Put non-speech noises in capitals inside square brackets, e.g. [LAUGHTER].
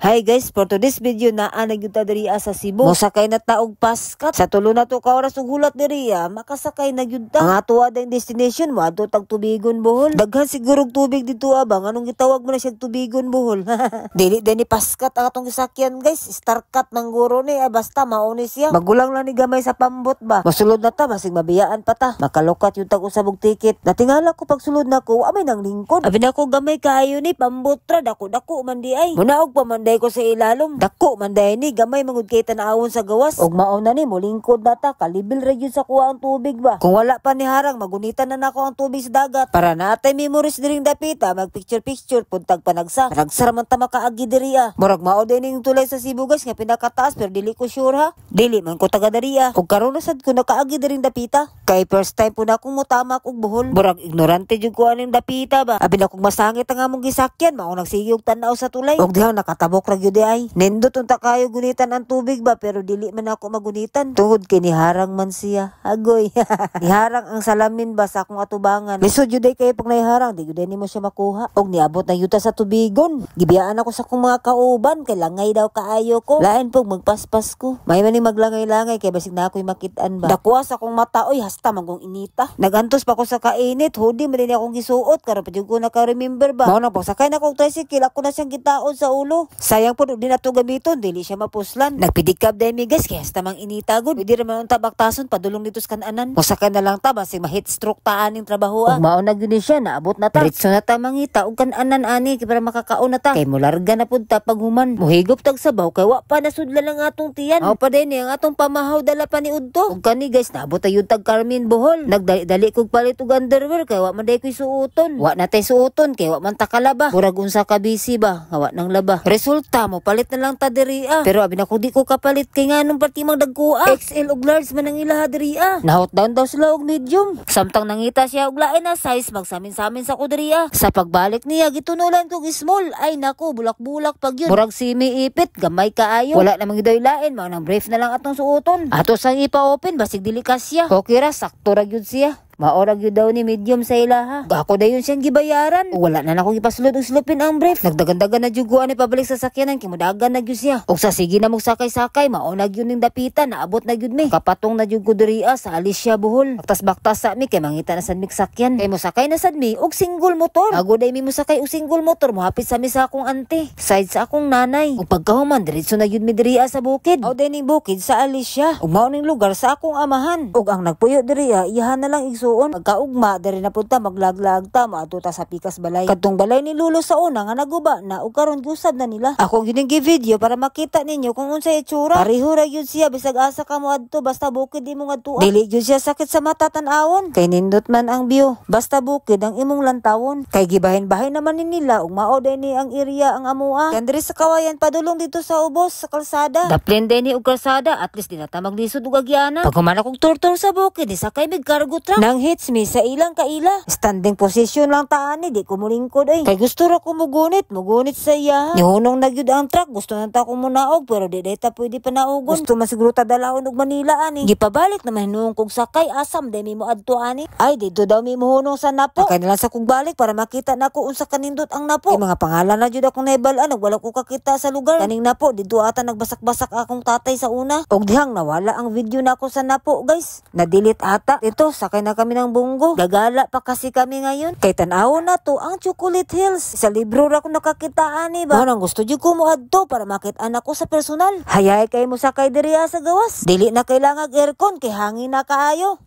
Hi guys, for today's video na anag yung diriya ah, sa Cebu. Mosakay na taog paskat. Sa tulo na to ka oras ug hulat diriya, ah. makasakay na gyud ta. Ang atoa ah, din destination mo, ato tag tubigon buhol. Daghan siguro tubig dito abang, anong gitawag mo na siya tubigon buhol. [LAUGHS] dili din paskat ang atong sakyan guys. Star cut ng guro ni, ah, basta mauni siya. Magulang lang ni gamay sa pambot ba. Masulod na ta, basig mabiyaan pa ta. Makalukat yung tag usabog ticket. Natingala ko pag sulod na ko, amay nang lingkod. Abi na ko gamay kaayo ni pambotra, dako dako man di ay. Muna pa man Inday ko sa ilalom. Dako, manday ni, gamay mangod kay tanawon sa gawas. Og mauna ni, mulingkod na ta, kalibil ra sa kuha ang tubig ba. Kung wala pa ni harang, magunitan na nako ang tubig sa dagat. Para na atay memories diring dapita, magpicture-picture, puntag panagsa. Nagsara man ta makaagi diri diriya. Ah. Murag mao din ning tulay sa Sibugas nga pinakataas pero dili ko sure ha. Dili man ko taga diriya. Ah. Kung karon sad ko nakaagi diring dapita. Kay first time po na akong mutama akong buhol. Burag ignorante jud ko aning dapita ba. Abi na kung masangit ang among gisakyan, mao nagsigog tan-aw sa tulay. Og diha nakatabok ra gyud ay. Nindot unta kayo gunitan ang tubig ba pero dili man ako magunitan. Tungod kay niharang man siya. Agoy. [LAUGHS] niharang ang salamin ba sa akong atubangan. Lisod jud kay pag naiharang, di jud nimo siya makuha. Og niabot na yuta sa tubigon. Gibiyaan ako sa akong mga kauban kay langay daw kaayo ko. Lain pog magpaspas ko. May maning maglangay-langay kay basig na ako'y makitaan ba. Dakuha sa akong mata oy has basta manggong inita. Nagantos pa ko sa kainit, hudi man din akong gisuot, karon pa ko naka-remember ba. Mao na po, sakay na kong tricycle, ako na siyang gitaon sa ulo. Sayang po, di na to gamiton, dili siya mapuslan. Nagpidikab dahil mi guys, kaya sa inita gud. Pwede raman ang tabaktason, padulong dito sa kananan. Musakay na lang ta, basi mahit stroke taan yung trabaho. Ah. Kung mao na gini siya, naabot na ta. Diretso na ta mangita, ug kananan ani, para makakaon na ta. Kay mo larga na punta paghuman. Muhigop tag sabaw, kay wa pa nasudla lang atong tiyan. Aw pa din, eh, ang atong pamahaw dala pa ni Udto. Ug kani guys, naabot ayun tag Carmen amin buhol. Nagdali-dali kog palit og underwear kay wa man day ko'y suoton. Wa na tay suoton kay wa man ta kalaba. Murag unsa ka busy ba, hawa nang laba. Resulta mo palit na lang ta diriya. Ah. Pero abi na ko di ko kapalit kay nganong pati mang dagkuha. XL og large man ang ilaha diriya. Ah. Nahot down daw sila og medium. Samtang nangita siya og lain na ah. size magsamin-samin sa kudriya. Sa pagbalik niya gitunulan kog small. Ay nako bulak-bulak pag yun. Murag simi ipit gamay kaayo. Wala namang gidoy lain, mao nang brief na lang atong suoton. Ato sang ipa-open basig dili kasya. Okay ras sakto ra gyud siya. Maorag yun daw ni medium sa ila ha. Ako da yun siyang gibayaran. Wala na nako ipasulod og slupin ang brief. Nagdagandagan na juguan ni pabalik sa sakyanan kay mudagan na gyud siya. Og sa sige na mong sakay-sakay maonag yun ning dapitan naabot na gyud mi. Kapatong na jud diriya ah, sa Alicia Bohol. Baktas-baktas sa mi kay mangita na sad mi sakyan. Kay mo sakay na sad mi og single motor. Ago day mi mo sakay og single motor mohapit sa mi sa akong ante. Side sa akong nanay. Og pagkahuman diretso na yun mi diriya ah, sa bukid. Aw day bukid sa Alicia. Ug ning lugar sa akong amahan. Og ang nagpuyo diriya ah, iyahan na lang igso suon magkaugma diri na punta maglaglag ta maatuta sa pikas balay. Katong balay ni Lolo sa una nga naguba na o karon gusad na nila. Ako giningi video para makita ninyo kung unsay itsura. Pareho ra gyud siya bisag asa ka mo adto basta bukid imong adtuan. Dili gyud siya sakit sa mata tan-awon kay nindot man ang view. Basta bukid ang imong lantawon. Kay gibahin-bahin naman ni nila ug mao ni ang area ang amua. Kan diri sa kawayan padulong dito sa ubos sa kalsada. Daplin din ni og kalsada at least dinata lisod og agyana. Pag human akong turtong sa bukid isa kay mig cargo truck. Nang ng hits mi sa ilang kaila. Standing position lang taani, di ko mulingkod ay. Kay gusto ra ko mugunit, mugunit sa iya. Nihunong nagyud ang truck, gusto na ta ko munaog pero di data pwede pa naugon. Gusto man siguro ta dalawon og Manila ani. Gipabalik naman hinung kog sakay asam demi mo adto ani. Ay di dito daw mi mohunong sa napo. Kay sa kog balik para makita nako unsa kanindot ang napo. Ay, mga pangalan na jud akong nahibal-an wala ko kakita sa lugar. Kaning napo di ata nagbasak-basak akong tatay sa una. Og dihang nawala ang video nako sa napo, guys. Na-delete ata. Dito sakay na kami kami ng bunggo. Gagala pa kasi kami ngayon. Kay tanaw na to ang Chocolate Hills. Sa libro ra ko nakakita ani ba. Ano gusto jud ko mo adto para makit anak ko sa personal. Hayay kay mo sakay diri ah, sa gawas. Dili na kailangan aircon kay hangin na kaayo.